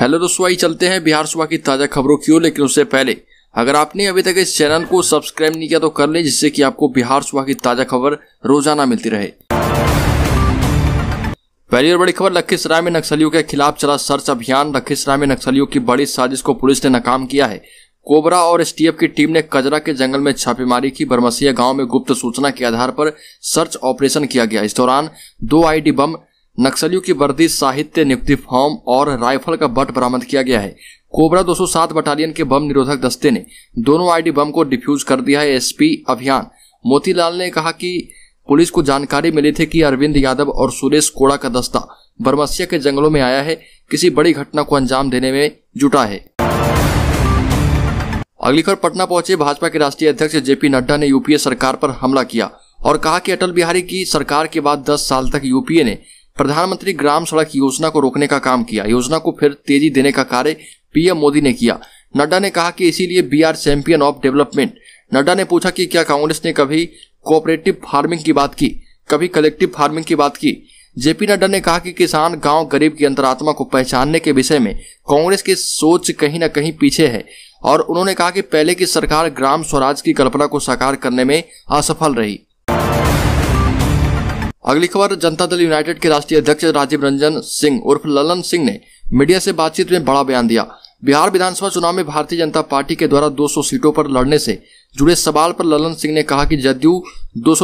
hello दोस्तों आई चलते हैं बिहार सुबह की ताज़ा खबरों की ओर लेकिन उससे पहले अगर आपने अभी तक इस चैनल को सब्सक्राइब नहीं किया तो कर लें जिससे कि आपको बिहार सुबह की ताज़ा खबर रोजाना मिलती रहे पहली और बड़ी खबर लखीसराय में नक्सलियों के खिलाफ चला सर्च अभियान लखीसराय में नक्सलियों की बड़ी साजिश को पुलिस ने नाकाम किया है कोबरा और एसटीएफ की टीम ने कजरा के जंगल में छापेमारी की बरमसिया गांव में गुप्त सूचना के आधार पर सर्च ऑपरेशन किया गया इस दौरान दो आईडी बम नक्सलियों की वर्दी साहित्य नियुक्ति फॉर्म और राइफल का बट बरामद किया गया है कोबरा 207 बटालियन के बम निरोधक दस्ते ने दोनों आईडी बम को डिफ्यूज कर दिया है एसपी अभियान मोतीलाल ने कहा कि पुलिस को जानकारी मिली थी कि अरविंद यादव और सुरेश कोड़ा का दस्ता बरमसिया के जंगलों में आया है किसी बड़ी घटना को अंजाम देने में जुटा है अगली खबर पटना पहुंचे भाजपा के राष्ट्रीय अध्यक्ष जेपी नड्डा ने यूपीए सरकार पर हमला किया और कहा कि अटल बिहारी की सरकार के बाद 10 साल तक यूपीए ने प्रधानमंत्री ग्राम सड़क योजना को रोकने का काम किया योजना को फिर तेजी देने का कार्य पीएम मोदी ने किया नड्डा ने कहा कि इसीलिए B R champion of development Nadda ने पूछा कि क्या कांग्रेस ने कभी कोऑपरेटिव फार्मिंग की बात की कभी कलेक्टिव फार्मिंग की बात की जेपी नड्डा ने कहा कि किसान गांव गरीब की अंतरात्मा को पहचानने के विषय में कांग्रेस की सोच कहीं ना कहीं पीछे है और उन्होंने कहा कि पहले की सरकार ग्राम स्वराज की कल्पना को साकार करने में असफल रही अगली खबर जनता दल यूनाइटेड के राष्ट्रीय अध्यक्ष राजीव रंजन सिंह उर्फ ललन सिंह ने मीडिया से बातचीत में बड़ा बयान दिया बिहार विधानसभा चुनाव में भारतीय जनता पार्टी के द्वारा 200 सीटों पर लड़ने से जुड़े सवाल पर ललन सिंह ने कहा कि जदयू दो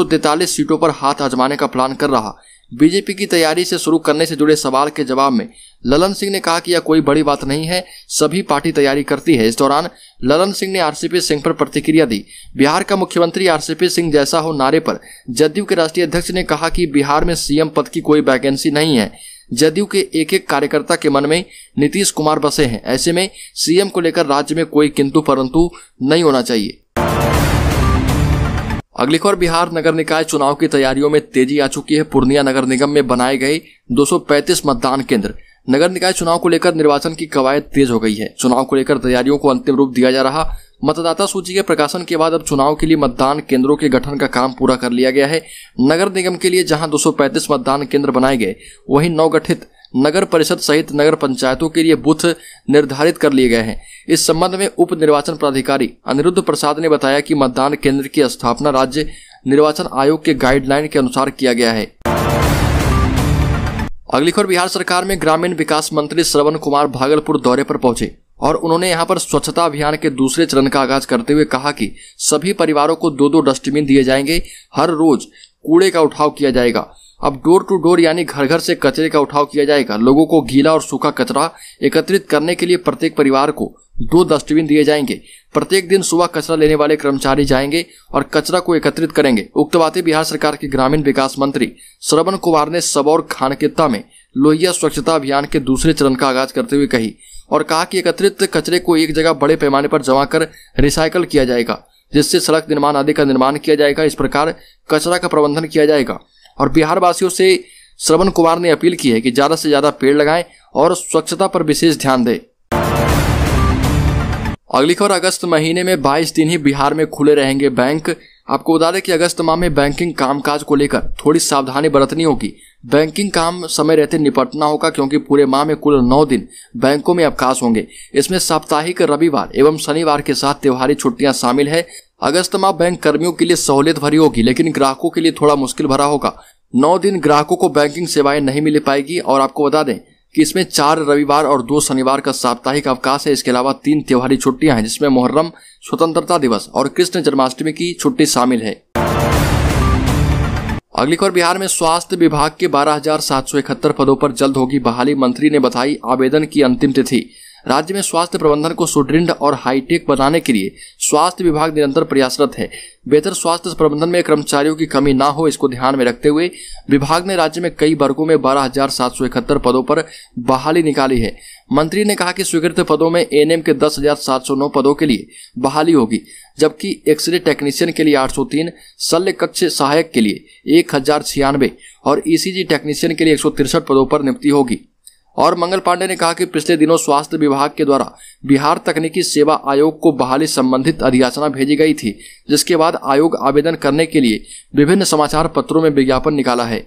सीटों पर हाथ आजमाने का प्लान कर रहा बीजेपी की तैयारी से शुरू करने से जुड़े सवाल के जवाब में ललन सिंह ने कहा कि यह कोई बड़ी बात नहीं है सभी पार्टी तैयारी करती है इस दौरान ललन सिंह ने आरसीपी सिंह पर प्रतिक्रिया दी बिहार का मुख्यमंत्री आरसीपी सिंह जैसा हो नारे पर जदयू के राष्ट्रीय अध्यक्ष ने कहा कि बिहार में सीएम पद की कोई वैकेंसी नहीं है जदयू के एक एक कार्यकर्ता के मन में नीतीश कुमार बसे हैं ऐसे में सीएम को लेकर राज्य में कोई किंतु परंतु नहीं होना चाहिए अगली खबर बिहार नगर निकाय चुनाव की तैयारियों में तेजी आ चुकी है पूर्णिया नगर निगम में बनाए गए 235 मतदान केंद्र नगर निकाय चुनाव को लेकर निर्वाचन की कवायद तेज हो गई है चुनाव को लेकर तैयारियों को अंतिम रूप दिया जा रहा मतदाता सूची के प्रकाशन के बाद अब चुनाव के लिए मतदान केंद्रों के गठन का काम पूरा कर लिया गया है नगर निगम के लिए जहां 235 मतदान केंद्र बनाए गए वहीं नौ गठित नगर परिषद सहित नगर पंचायतों के लिए बूथ निर्धारित कर लिए गए हैं इस संबंध में उप निर्वाचन प्राधिकारी अनिरुद्ध प्रसाद ने बताया कि मतदान केंद्र की स्थापना राज्य निर्वाचन आयोग के गाइडलाइन के अनुसार किया गया है अगली खबर बिहार सरकार में ग्रामीण विकास मंत्री श्रवण कुमार भागलपुर दौरे पर पहुंचे और उन्होंने यहाँ पर स्वच्छता अभियान के दूसरे चरण का आगाज करते हुए कहा कि सभी परिवारों को दो दो डस्टबिन दिए जाएंगे हर रोज कूड़े का उठाव किया जाएगा अब डोर टू डोर यानी घर घर से कचरे का उठाव किया जाएगा लोगों को गीला और सूखा कचरा एकत्रित करने के लिए प्रत्येक परिवार को दो डस्टबिन दिए जाएंगे प्रत्येक दिन सुबह कचरा लेने वाले कर्मचारी जाएंगे और कचरा को एकत्रित करेंगे उक्त बातें बिहार सरकार के ग्रामीण विकास मंत्री श्रवण कुमार ने सबौर खानकेता में लोहिया स्वच्छता अभियान के दूसरे चरण का आगाज करते हुए कही और कहा कि एकत्रित कचरे को एक जगह बड़े पैमाने पर जमा कर रिसाइकल किया जाएगा जिससे सड़क निर्माण आदि का निर्माण किया जाएगा इस प्रकार कचरा का प्रबंधन किया जाएगा और बिहार वासियों से श्रवण कुमार ने अपील की है कि ज़्यादा से ज़्यादा पेड़ लगाएं और स्वच्छता पर विशेष ध्यान दें अगली खबर अगस्त महीने में 22 दिन ही बिहार में खुले रहेंगे बैंक आपको बता दें कि अगस्त माह में बैंकिंग कामकाज को लेकर थोड़ी सावधानी बरतनी होगी बैंकिंग काम समय रहते निपटना होगा क्योंकि पूरे माह में कुल नौ दिन बैंकों में अवकाश होंगे इसमें साप्ताहिक रविवार एवं शनिवार के साथ त्योहारी छुट्टियां शामिल है अगस्त माह बैंक कर्मियों के लिए सहूलियत भरी होगी लेकिन ग्राहकों के लिए थोड़ा मुश्किल भरा होगा नौ दिन ग्राहकों को बैंकिंग सेवाएं नहीं मिल पाएगी और आपको बता दें कि इसमें चार रविवार और दो शनिवार का साप्ताहिक अवकाश है इसके अलावा तीन त्योहारी छुट्टियां हैं जिसमें मुहर्रम स्वतंत्रता दिवस और कृष्ण जन्माष्टमी की छुट्टी शामिल है अगली खबर बिहार में स्वास्थ्य विभाग के बारह पदों पर जल्द होगी बहाली मंत्री ने बताई आवेदन की अंतिम तिथि राज्य में स्वास्थ्य प्रबंधन को सुदृढ़ और हाईटेक बनाने के लिए स्वास्थ्य विभाग निरंतर प्रयासरत है बेहतर स्वास्थ्य प्रबंधन में कर्मचारियों की कमी ना हो इसको ध्यान में रखते हुए विभाग ने राज्य में कई वर्गों में बारह पदों पर बहाली निकाली है मंत्री ने कहा कि स्वीकृत पदों में एएनएम के 10,709 पदों के लिए बहाली होगी जबकि एक्सरे टेक्नीशियन के लिए 803, शल्य कक्ष सहायक के लिए एक और ईसीजी टेक्नीशियन के लिए एक पदों पर नियुक्ति होगी और मंगल पांडे ने कहा कि पिछले दिनों स्वास्थ्य विभाग के द्वारा बिहार तकनीकी सेवा आयोग को बहाली संबंधित अधियाचना भेजी गई थी जिसके बाद आयोग आवेदन करने के लिए विभिन्न समाचार पत्रों में विज्ञापन निकाला है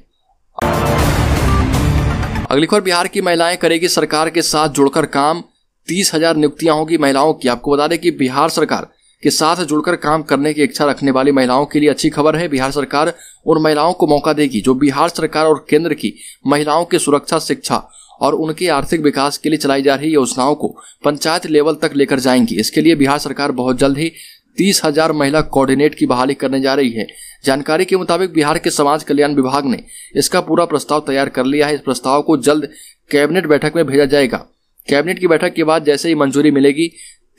अगली खबर बिहार की महिलाएं करेगी सरकार के साथ जुड़कर काम तीस हजार नियुक्तियां होगी महिलाओं की आपको बता दें कि बिहार सरकार के साथ जुड़कर काम करने की इच्छा रखने वाली महिलाओं के लिए अच्छी खबर है बिहार सरकार उन महिलाओं को मौका देगी जो बिहार सरकार और केंद्र की महिलाओं की सुरक्षा शिक्षा और उनके आर्थिक विकास के लिए चलाई जा रही योजनाओं को पंचायत लेवल तक लेकर जाएंगी इसके लिए बिहार सरकार बहुत जल्द ही तीस हजार महिला कोऑर्डिनेट की बहाली करने जा रही है जानकारी के मुताबिक बिहार के समाज कल्याण विभाग ने इसका पूरा प्रस्ताव तैयार कर लिया है इस प्रस्ताव को जल्द कैबिनेट बैठक में भेजा जाएगा कैबिनेट की बैठक के बाद जैसे ही मंजूरी मिलेगी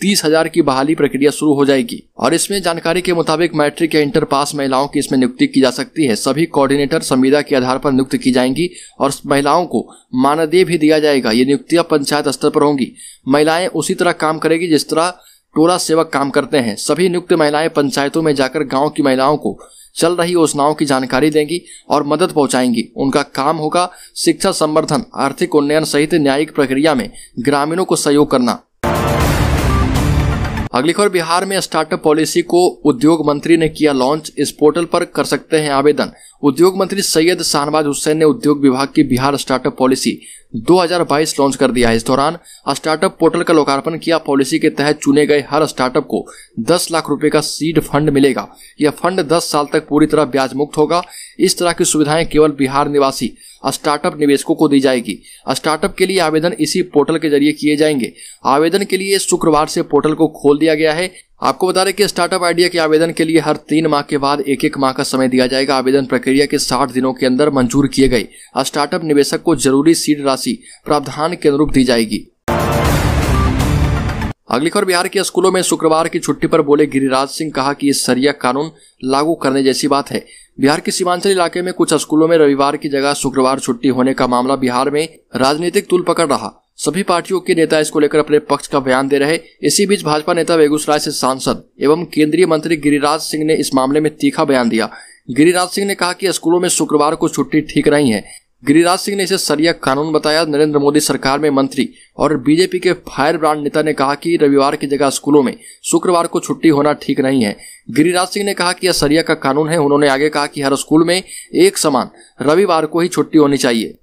तीस हजार की बहाली प्रक्रिया शुरू हो जाएगी और इसमें जानकारी के मुताबिक मैट्रिक या इंटर पास महिलाओं की इसमें नियुक्ति की जा सकती है सभी कोऑर्डिनेटर संविदा के आधार पर नियुक्त की जाएंगी और महिलाओं को मानदेय भी दिया जाएगा ये नियुक्तियां पंचायत स्तर पर होंगी महिलाएं उसी तरह काम करेगी जिस तरह टोला सेवक काम करते हैं सभी नियुक्त महिलाएं पंचायतों में जाकर गाँव की महिलाओं को चल रही योजनाओं की जानकारी देंगी और मदद पहुंचाएंगी उनका काम होगा शिक्षा संवर्धन आर्थिक उन्नयन सहित न्यायिक प्रक्रिया में ग्रामीणों को सहयोग करना अगली खबर बिहार में स्टार्टअप पॉलिसी को उद्योग मंत्री ने किया लॉन्च इस पोर्टल पर कर सकते हैं आवेदन उद्योग मंत्री सैयद शाहनवाज हुसैन ने उद्योग विभाग की बिहार स्टार्टअप पॉलिसी 2022 लॉन्च कर दिया है इस दौरान स्टार्टअप पोर्टल का लोकार्पण किया पॉलिसी के तहत चुने गए हर स्टार्टअप को 10 लाख रुपए का सीड फंड मिलेगा यह फंड 10 साल तक पूरी तरह ब्याज मुक्त होगा इस तरह की सुविधाएं केवल बिहार निवासी स्टार्टअप निवेशकों को दी जाएगी स्टार्टअप के लिए आवेदन इसी पोर्टल के जरिए किए जाएंगे आवेदन के लिए शुक्रवार से पोर्टल को खोल दिया गया है आपको बता दें कि स्टार्टअप आइडिया के आवेदन के लिए हर तीन माह के बाद एक एक माह का समय दिया जाएगा आवेदन प्रक्रिया के 60 दिनों के अंदर मंजूर किए गए स्टार्टअप निवेशक को जरूरी सीड राशि प्रावधान के अनुरूप दी जाएगी अगली खबर बिहार के स्कूलों में शुक्रवार की छुट्टी पर बोले गिरिराज सिंह कहा कि ये सरिया कानून लागू करने जैसी बात है बिहार के सीमांचल इलाके में कुछ स्कूलों में रविवार की जगह शुक्रवार छुट्टी होने का मामला बिहार में राजनीतिक तुल पकड़ रहा सभी पार्टियों के नेता इसको लेकर अपने पक्ष का बयान दे रहे इसी बीच भाजपा नेता बेगूसराय से सांसद एवं केंद्रीय मंत्री गिरिराज सिंह ने इस मामले में तीखा बयान दिया गिरिराज सिंह ने कहा कि स्कूलों में शुक्रवार को छुट्टी ठीक नहीं है गिरिराज सिंह ने इसे सरिया कानून बताया नरेंद्र मोदी सरकार में मंत्री और बीजेपी के फायर ब्रांड नेता ने कहा कि रविवार की जगह स्कूलों में शुक्रवार को छुट्टी होना ठीक नहीं है गिरिराज सिंह ने कहा कि यह सरिया का कानून है उन्होंने आगे कहा कि हर स्कूल में एक समान रविवार को ही छुट्टी होनी चाहिए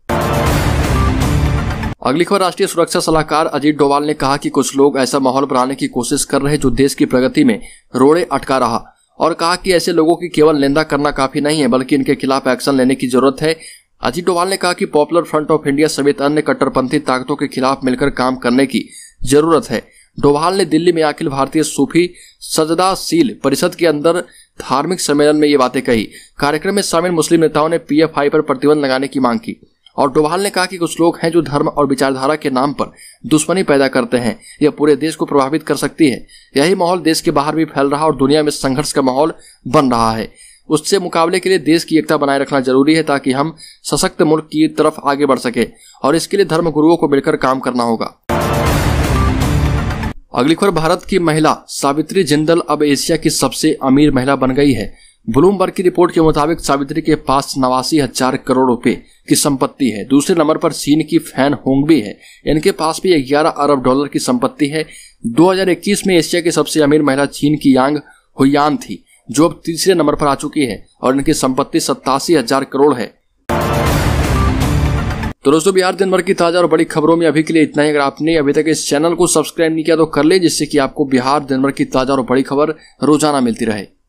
अगली खबर राष्ट्रीय सुरक्षा सलाहकार अजीत डोवाल ने कहा कि कुछ लोग ऐसा माहौल बनाने की कोशिश कर रहे जो देश की प्रगति में रोड़े अटका रहा और कहा कि ऐसे लोगों की केवल निंदा करना काफी नहीं है बल्कि इनके खिलाफ एक्शन लेने की जरूरत है अजीत डोभाल ने कहा कि पॉपुलर फ्रंट ऑफ इंडिया समेत अन्य कट्टरपंथी ताकतों के खिलाफ मिलकर काम करने की जरूरत है डोभाल ने दिल्ली में अखिल भारतीय सूफी सजदाशील परिषद के अंदर धार्मिक सम्मेलन में ये बातें कही कार्यक्रम में शामिल मुस्लिम नेताओं ने पीएफआई पर प्रतिबंध लगाने की मांग की और डोभाल ने कहा कि कुछ लोग हैं जो धर्म और विचारधारा के नाम पर दुश्मनी पैदा करते हैं यह पूरे देश को प्रभावित कर सकती है यही माहौल देश के बाहर भी फैल रहा और दुनिया में संघर्ष का माहौल बन रहा है उससे मुकाबले के लिए देश की एकता बनाए रखना जरूरी है ताकि हम सशक्त मुल्क की तरफ आगे बढ़ सके और इसके लिए धर्म गुरुओं को मिलकर काम करना होगा अगली खबर भारत की महिला सावित्री जिंदल अब एशिया की सबसे अमीर महिला बन गई है ब्लूमबर्ग की रिपोर्ट के मुताबिक सावित्री के पास नवासी हजार करोड़ रुपए की संपत्ति है दूसरे नंबर पर चीन की फैन होंग भी है इनके पास भी 11 अरब डॉलर की संपत्ति है 2021 में एशिया की सबसे अमीर महिला चीन की यांग हुयान थी जो अब तीसरे नंबर पर आ चुकी है और इनकी संपत्ति सत्तासी हजार करोड़ है तो दोस्तों बिहार दिन भर की ताजा और बड़ी खबरों में अभी के लिए इतना ही अगर आपने अभी तक इस चैनल को सब्सक्राइब नहीं किया तो कर ले जिससे कि आपको बिहार दिन भर की ताजा और बड़ी खबर रोजाना मिलती रहे